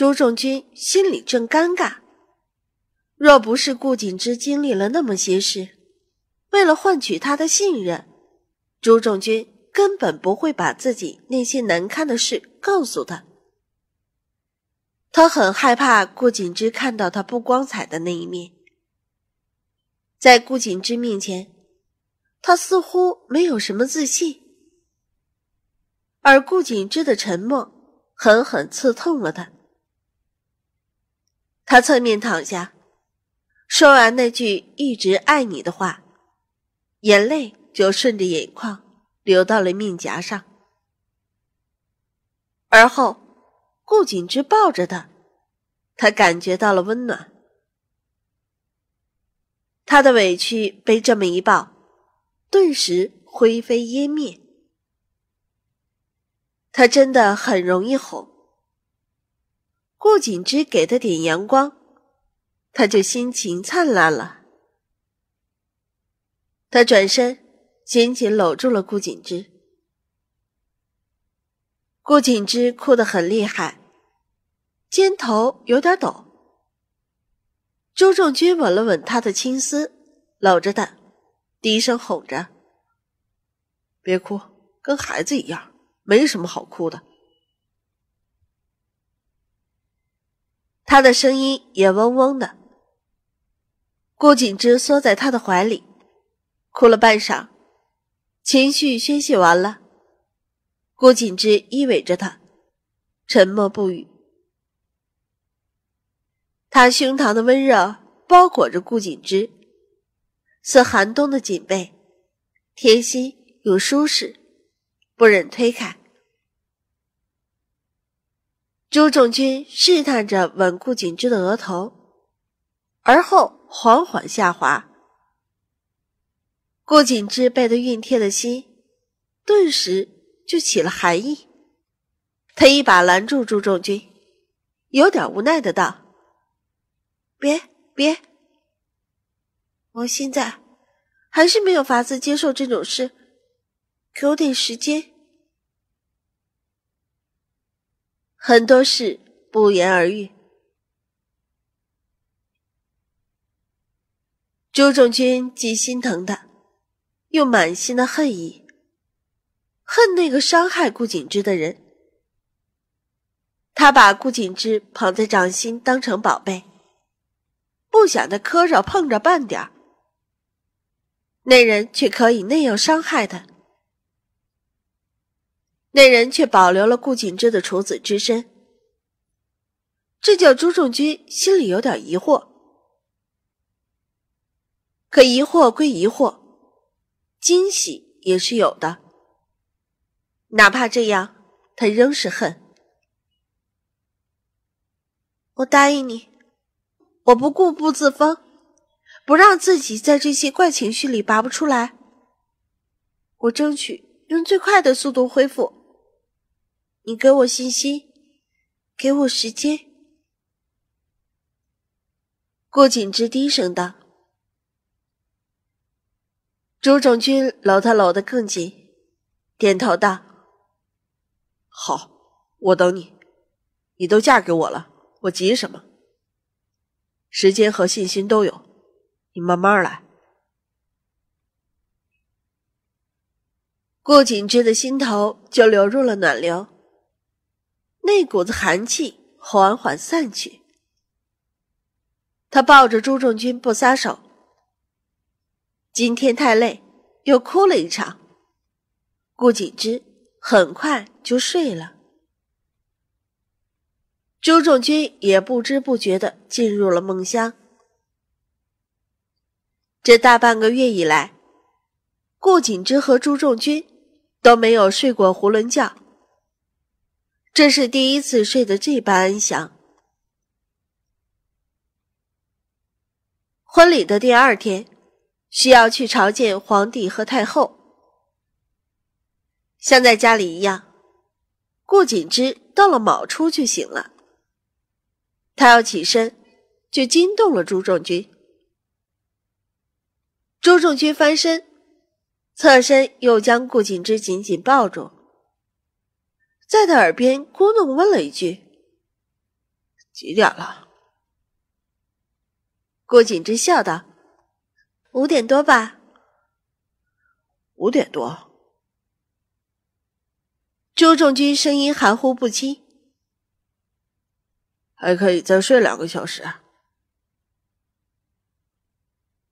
朱仲军心里正尴尬。若不是顾景之经历了那么些事，为了换取他的信任，朱仲军根本不会把自己那些难堪的事告诉他。他很害怕顾景之看到他不光彩的那一面。在顾景之面前，他似乎没有什么自信，而顾景之的沉默狠狠刺痛了他。他侧面躺下，说完那句“一直爱你”的话，眼泪就顺着眼眶流到了面颊上。而后，顾景之抱着他，他感觉到了温暖。他的委屈被这么一抱，顿时灰飞烟灭。他真的很容易哄。顾景之给他点阳光，他就心情灿烂了。他转身，紧紧搂住了顾景之。顾景之哭得很厉害，肩头有点抖。朱仲军吻了吻他的青丝，搂着他，低声哄着：“别哭，跟孩子一样，没什么好哭的。”他的声音也嗡嗡的，顾景之缩在他的怀里，哭了半晌，情绪宣泄完了，顾景之依偎着他，沉默不语。他胸膛的温热包裹着顾景之，似寒冬的锦被，贴心又舒适，不忍推开。朱仲军试探着吻顾景之的额头，而后缓缓下滑。顾景之被他熨贴的心，顿时就起了寒意。他一把拦住朱仲军，有点无奈的道：“别别，我现在还是没有法子接受这种事，给我点时间。”很多事不言而喻。朱仲军既心疼他，又满心的恨意，恨那个伤害顾景之的人。他把顾景之捧在掌心，当成宝贝，不想他磕着碰着半点。那人却可以那样伤害他。那人却保留了顾景之的处子之身，这叫朱仲军心里有点疑惑。可疑惑归疑惑，惊喜也是有的。哪怕这样，他仍是恨。我答应你，我不固步自封，不让自己在这些怪情绪里拔不出来。我争取用最快的速度恢复。你给我信心，给我时间。顾景之低声道：“朱正军搂他搂得更紧，点头道：‘好，我等你。你都嫁给我了，我急什么？时间和信心都有，你慢慢来。’”顾景之的心头就流入了暖流。那股子寒气缓缓散去，他抱着朱仲军不撒手。今天太累，又哭了一场，顾景之很快就睡了，朱仲军也不知不觉的进入了梦乡。这大半个月以来，顾景之和朱仲军都没有睡过囫囵觉。这是第一次睡得这般安详。婚礼的第二天，需要去朝见皇帝和太后，像在家里一样。顾锦之到了卯初就醒了，他要起身，就惊动了朱仲军。朱仲军翻身，侧身又将顾锦之紧紧抱住。在他耳边咕哝问了一句：“几点了？”顾锦之笑道：“五点多吧。”五点多，朱仲军声音含糊不清：“还可以再睡两个小时。”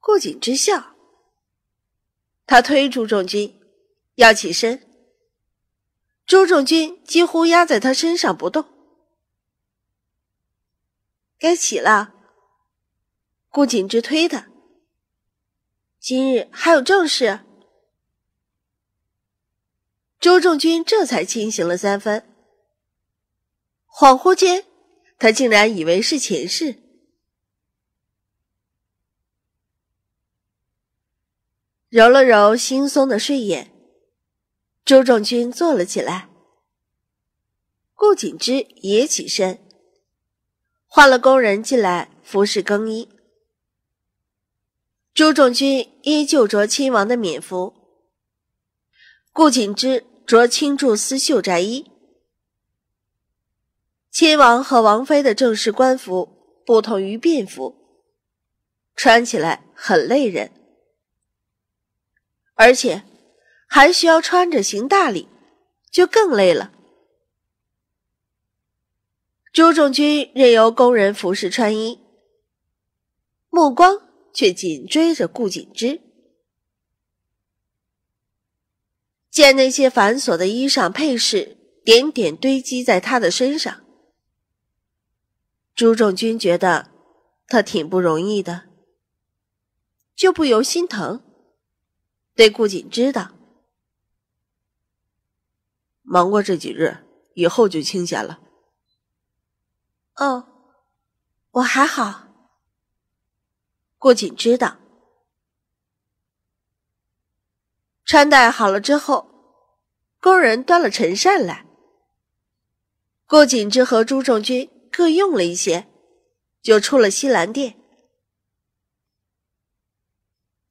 顾锦之笑，他推朱仲军，要起身。周仲君几乎压在他身上不动。该起了，顾景之推他。今日还有正事。周仲君这才清醒了三分，恍惚间，他竟然以为是前世，揉了揉惺忪的睡眼。朱仲君坐了起来，顾锦之也起身，换了工人进来服侍更衣。朱仲君依旧着亲王的冕服，顾锦之着青竹丝绣宅衣。亲王和王妃的正式官服不同于便服，穿起来很累人，而且。还需要穿着行大礼，就更累了。朱仲军任由工人服侍穿衣，目光却紧追着顾景之。见那些繁琐的衣裳配饰点点堆积在他的身上，朱仲军觉得他挺不容易的，就不由心疼，对顾景知道。忙过这几日，以后就清闲了。哦，我还好。顾锦知道，穿戴好了之后，工人端了陈膳来。顾锦之和朱仲军各用了一些，就出了西兰殿。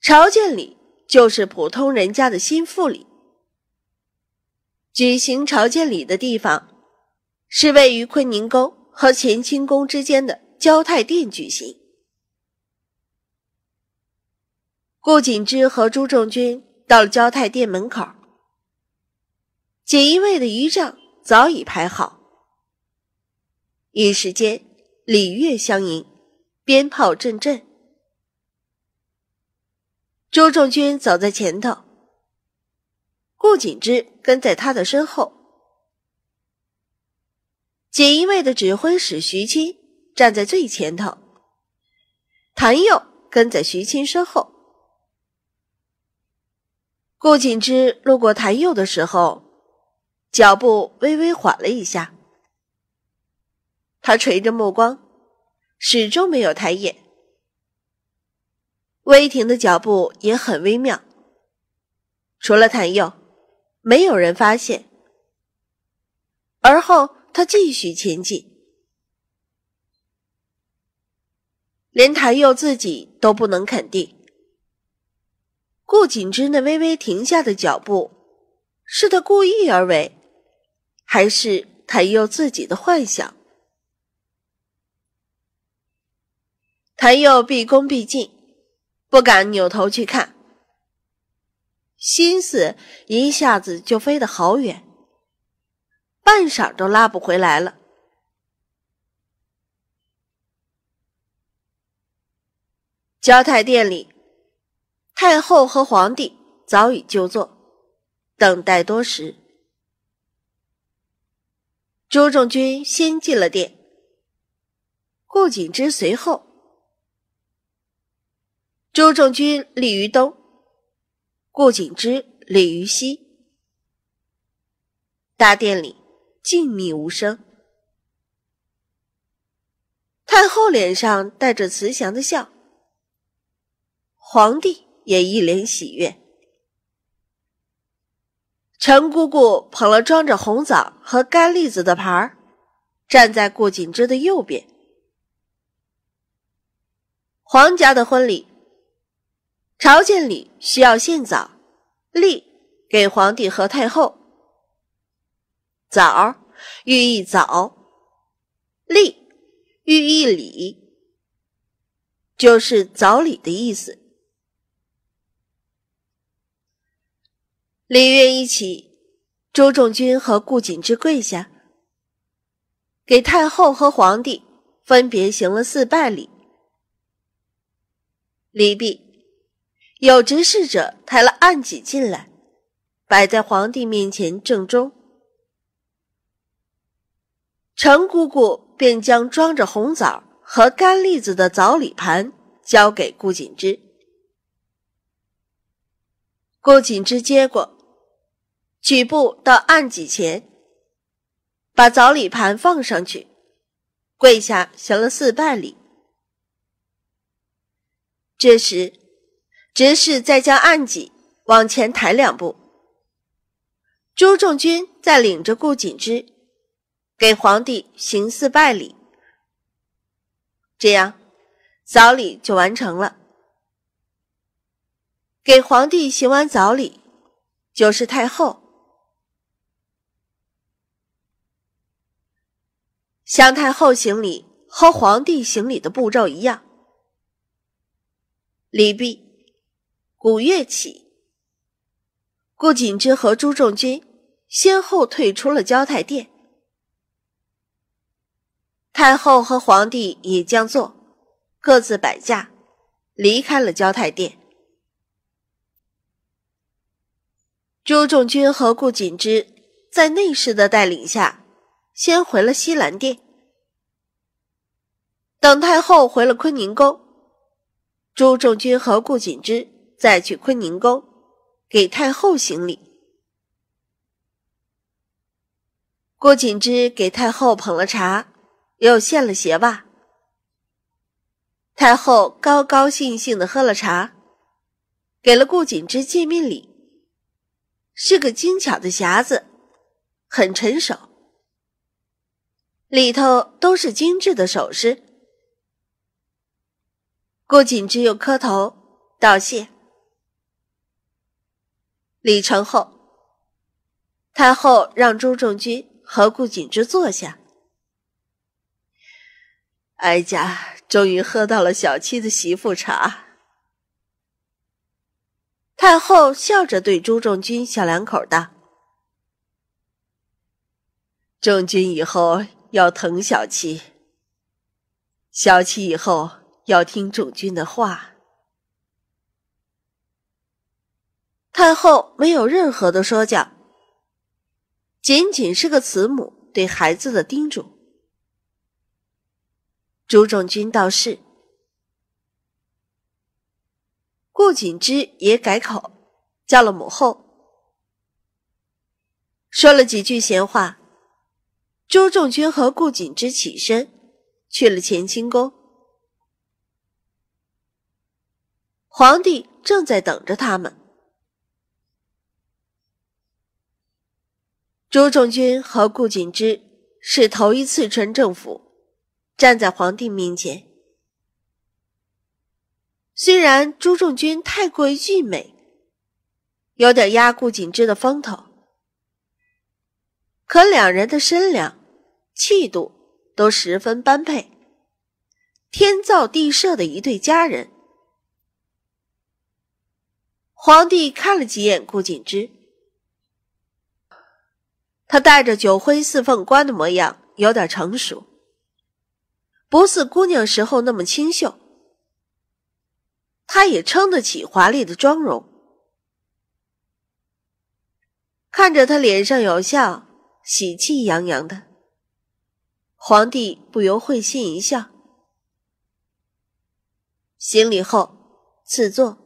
朝见礼就是普通人家的新妇礼。举行朝见礼的地方是位于坤宁宫和乾清宫之间的交泰殿举行。顾景之和朱仲军到了交泰殿门口，锦衣卫的仪仗早已排好，一时间礼乐相迎，鞭炮阵阵。朱仲军走在前头。顾景之跟在他的身后，锦衣卫的指挥使徐青站在最前头，谭佑跟在徐青身后。顾景之路过谭佑的时候，脚步微微缓了一下，他垂着目光，始终没有抬眼，威霆的脚步也很微妙，除了谭佑。没有人发现。而后，他继续前进，连谭佑自己都不能肯定，顾景之那微微停下的脚步是他故意而为，还是谭佑自己的幻想？谭佑毕恭毕敬，不敢扭头去看。心思一下子就飞得好远，半晌都拉不回来了。交泰殿里，太后和皇帝早已就坐，等待多时。朱重军先进了殿，顾景之随后。朱重军立于东。顾景之、李于熙，大殿里静谧无声。太后脸上带着慈祥的笑，皇帝也一脸喜悦。陈姑姑捧了装着红枣和干栗子的盘儿，站在顾景之的右边。皇家的婚礼。朝见礼需要献早，立给皇帝和太后。枣寓意早，立，寓意礼，就是早礼的意思。礼乐一起，朱重钧和顾锦之跪下，给太后和皇帝分别行了四拜礼。礼毕。有执事者抬了案几进来，摆在皇帝面前正中。程姑姑便将装着红枣和干栗子的枣礼盘交给顾锦之，顾锦之接过，举步到案几前，把枣礼盘放上去，跪下行了四拜礼。这时。执事再将案几往前抬两步，朱仲钧再领着顾景之给皇帝行四拜礼，这样早礼就完成了。给皇帝行完早礼，就是太后，向太后行礼和皇帝行礼的步骤一样，礼毕。五乐起，顾景之和朱重君先后退出了交泰殿。太后和皇帝也将坐，各自摆驾，离开了交泰殿。朱重君和顾景之在内侍的带领下，先回了西兰殿。等太后回了坤宁宫，朱重君和顾景之。再去坤宁宫给太后行礼。顾锦之给太后捧了茶，又献了鞋袜。太后高高兴兴的喝了茶，给了顾锦之见面礼，是个精巧的匣子，很沉手，里头都是精致的首饰。顾锦之又磕头道谢。李成后，太后让朱重军和顾景之坐下。哀家终于喝到了小七的媳妇茶。太后笑着对朱重军小两口道：“重君以后要疼小七，小七以后要听重君的话。”太后没有任何的说教，仅仅是个慈母对孩子的叮嘱。朱仲君道：“是。”顾锦之也改口叫了母后，说了几句闲话。朱仲君和顾锦之起身去了乾清宫，皇帝正在等着他们。朱重军和顾景之是头一次穿正服，站在皇帝面前。虽然朱重军太过于俊美，有点压顾景之的风头，可两人的身量、气度都十分般配，天造地设的一对佳人。皇帝看了几眼顾景之。他带着九翚四凤冠的模样有点成熟，不似姑娘时候那么清秀。他也撑得起华丽的妆容，看着他脸上有笑，喜气洋洋的。皇帝不由会心一笑，行礼后赐座。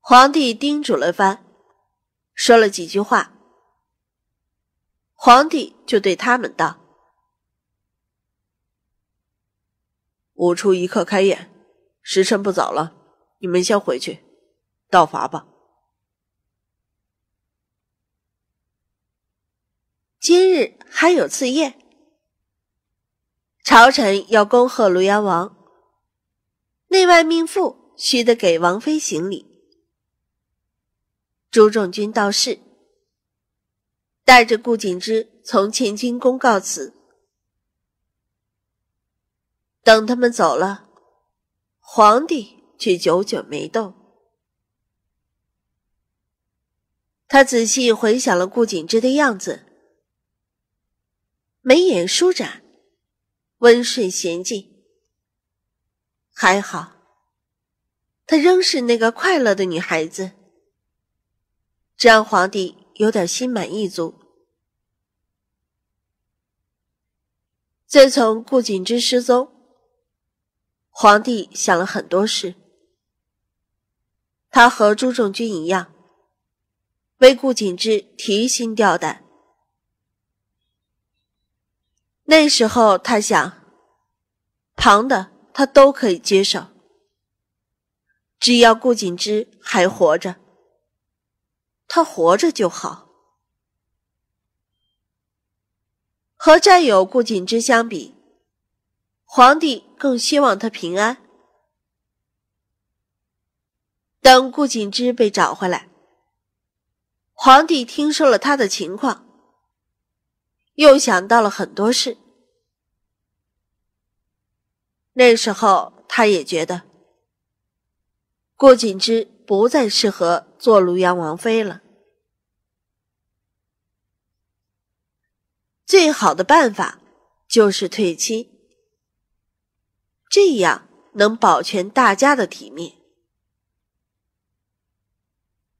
皇帝叮嘱了番。说了几句话，皇帝就对他们道：“午初一刻开宴，时辰不早了，你们先回去，道法吧。今日还有次宴，朝臣要恭贺庐阳王，内外命妇须得给王妃行礼。”朱仲军道：“士，带着顾景之从乾清宫告辞。等他们走了，皇帝却久久没动。他仔细回想了顾景之的样子，眉眼舒展，温顺娴静。还好，她仍是那个快乐的女孩子。这让皇帝有点心满意足。自从顾锦之失踪，皇帝想了很多事。他和朱重军一样，为顾锦之提心吊胆。那时候，他想，旁的他都可以接受，只要顾锦之还活着。他活着就好。和战友顾景之相比，皇帝更希望他平安。等顾景之被找回来，皇帝听说了他的情况，又想到了很多事。那时候，他也觉得顾景之不再适合做庐阳王妃了。最好的办法就是退亲，这样能保全大家的体面。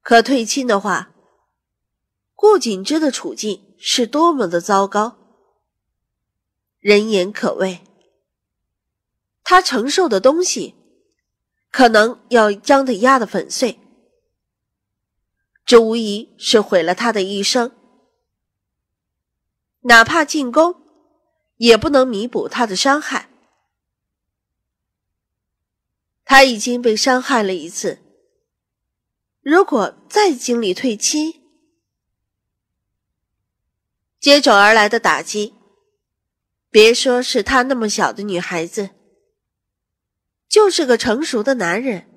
可退亲的话，顾锦之的处境是多么的糟糕！人言可畏，他承受的东西可能要将他压得粉碎，这无疑是毁了他的一生。哪怕进攻，也不能弥补他的伤害。他已经被伤害了一次，如果再经历退亲，接踵而来的打击，别说是他那么小的女孩子，就是个成熟的男人，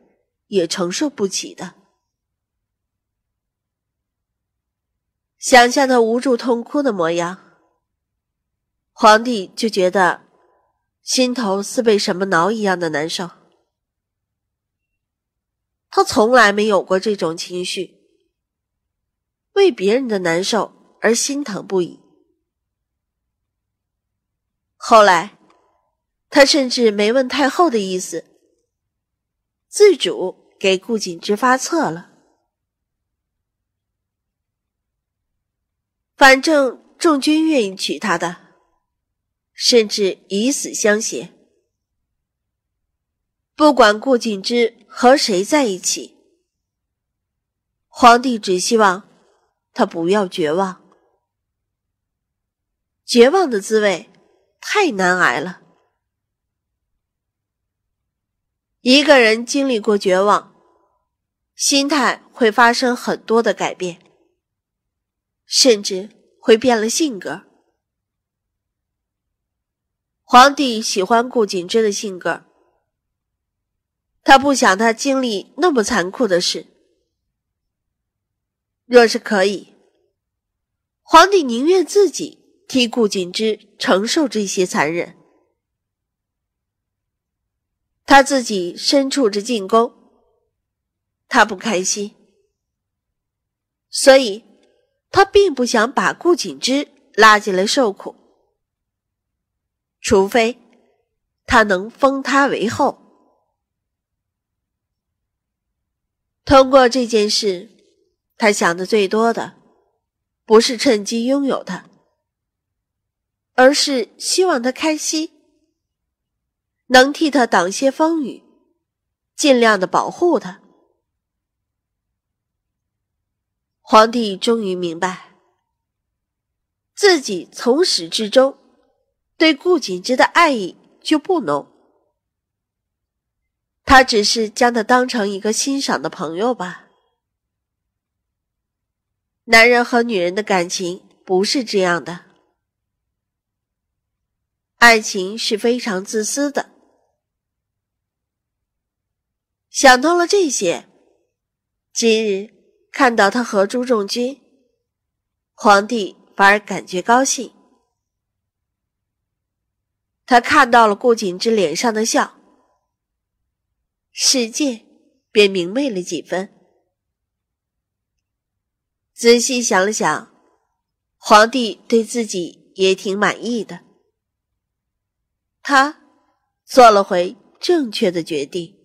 也承受不起的。想象他无助痛哭的模样。皇帝就觉得心头似被什么挠一样的难受。他从来没有过这种情绪，为别人的难受而心疼不已。后来，他甚至没问太后的意思，自主给顾景之发册了。反正众君愿意娶她的。甚至以死相胁。不管顾景之和谁在一起，皇帝只希望他不要绝望。绝望的滋味太难挨了。一个人经历过绝望，心态会发生很多的改变，甚至会变了性格。皇帝喜欢顾景之的性格，他不想他经历那么残酷的事。若是可以，皇帝宁愿自己替顾景之承受这些残忍。他自己身处着进宫，他不开心，所以他并不想把顾景之拉进来受苦。除非，他能封他为后。通过这件事，他想的最多的，不是趁机拥有他，而是希望他开心，能替他挡些风雨，尽量的保护他。皇帝终于明白，自己从始至终。对顾锦之的爱意就不浓，他只是将他当成一个欣赏的朋友吧。男人和女人的感情不是这样的，爱情是非常自私的。想通了这些，今日看到他和朱仲君，皇帝反而感觉高兴。他看到了顾景之脸上的笑，世界便明媚了几分。仔细想了想，皇帝对自己也挺满意的，他做了回正确的决定。